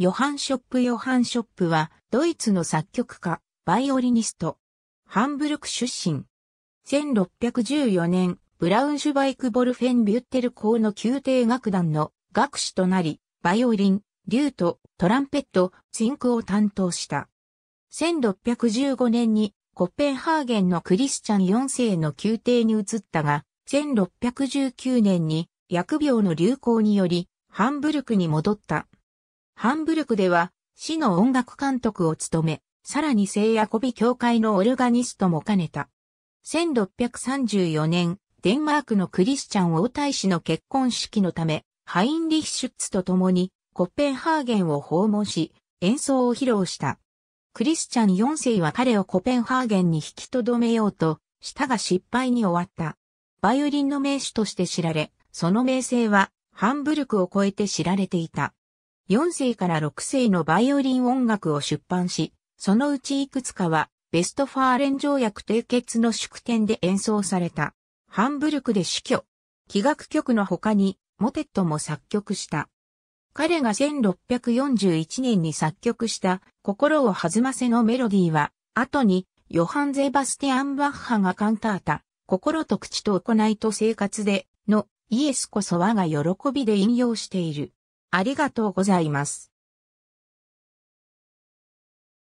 ヨハン・ショップ・ヨハン・ショップは、ドイツの作曲家、バイオリニスト。ハンブルク出身。1614年、ブラウンシュバイク・ボルフェン・ビュッテル校の宮廷楽団の学士となり、バイオリン、リュート、トランペット、ツインクを担当した。1615年にコッペンハーゲンのクリスチャン4世の宮廷に移ったが、1619年に薬病の流行によりハンブルクに戻った。ハンブルクでは、市の音楽監督を務め、さらに聖ヤコビ教会のオルガニストも兼ねた。1634年、デンマークのクリスチャン王大使の結婚式のため、ハインリヒシュッツと共にコッペンハーゲンを訪問し、演奏を披露した。クリスチャン4世は彼をコペンハーゲンに引き留めようと、したが失敗に終わった。バイオリンの名手として知られ、その名声はハンブルクを超えて知られていた。4世から6世のバイオリン音楽を出版し、そのうちいくつかは、ベストファーレン条約締結の祝典で演奏された。ハンブルクで死去。器楽曲の他に、モテットも作曲した。彼が1641年に作曲した心を弾ませのメロディーは、後にヨハン・ゼバスティアン・バッハがカンタータ、心と口と行いと生活でのイエスこそ我が喜びで引用している。ありがとうございます。